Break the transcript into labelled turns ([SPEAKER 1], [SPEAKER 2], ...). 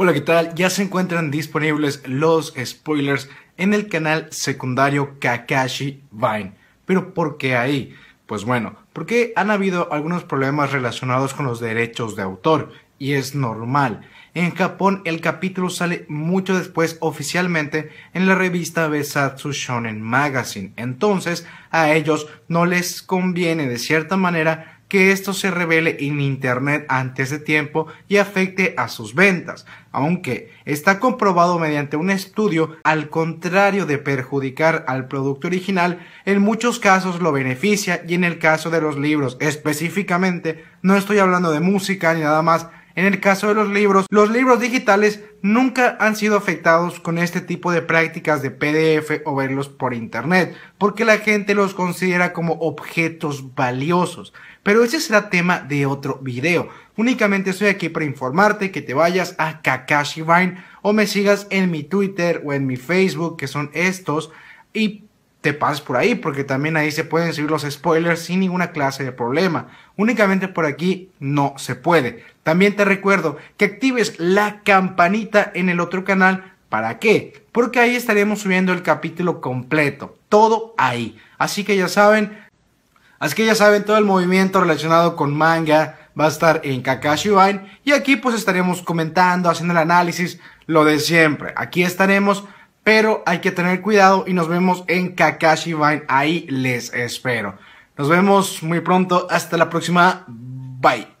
[SPEAKER 1] Hola, ¿qué tal? Ya se encuentran disponibles los spoilers en el canal secundario Kakashi Vine. ¿Pero por qué ahí? Pues bueno, porque han habido algunos problemas relacionados con los derechos de autor, y es normal. En Japón el capítulo sale mucho después oficialmente en la revista Besatsu Shonen Magazine, entonces a ellos no les conviene de cierta manera que esto se revele en Internet antes de tiempo y afecte a sus ventas, aunque está comprobado mediante un estudio, al contrario de perjudicar al producto original, en muchos casos lo beneficia y en el caso de los libros específicamente, no estoy hablando de música ni nada más, en el caso de los libros, los libros digitales nunca han sido afectados con este tipo de prácticas de PDF o verlos por internet, porque la gente los considera como objetos valiosos. Pero ese será tema de otro video. Únicamente estoy aquí para informarte que te vayas a Kakashi Vine o me sigas en mi Twitter o en mi Facebook, que son estos, y pases por ahí, porque también ahí se pueden subir los spoilers sin ninguna clase de problema. Únicamente por aquí no se puede. También te recuerdo que actives la campanita en el otro canal. ¿Para qué? Porque ahí estaremos subiendo el capítulo completo. Todo ahí. Así que ya saben, Así que ya saben, todo el movimiento relacionado con manga va a estar en Kakashi Vine. Y aquí pues estaremos comentando, haciendo el análisis, lo de siempre. Aquí estaremos pero hay que tener cuidado y nos vemos en Kakashi Vine. Ahí les espero. Nos vemos muy pronto. Hasta la próxima. Bye.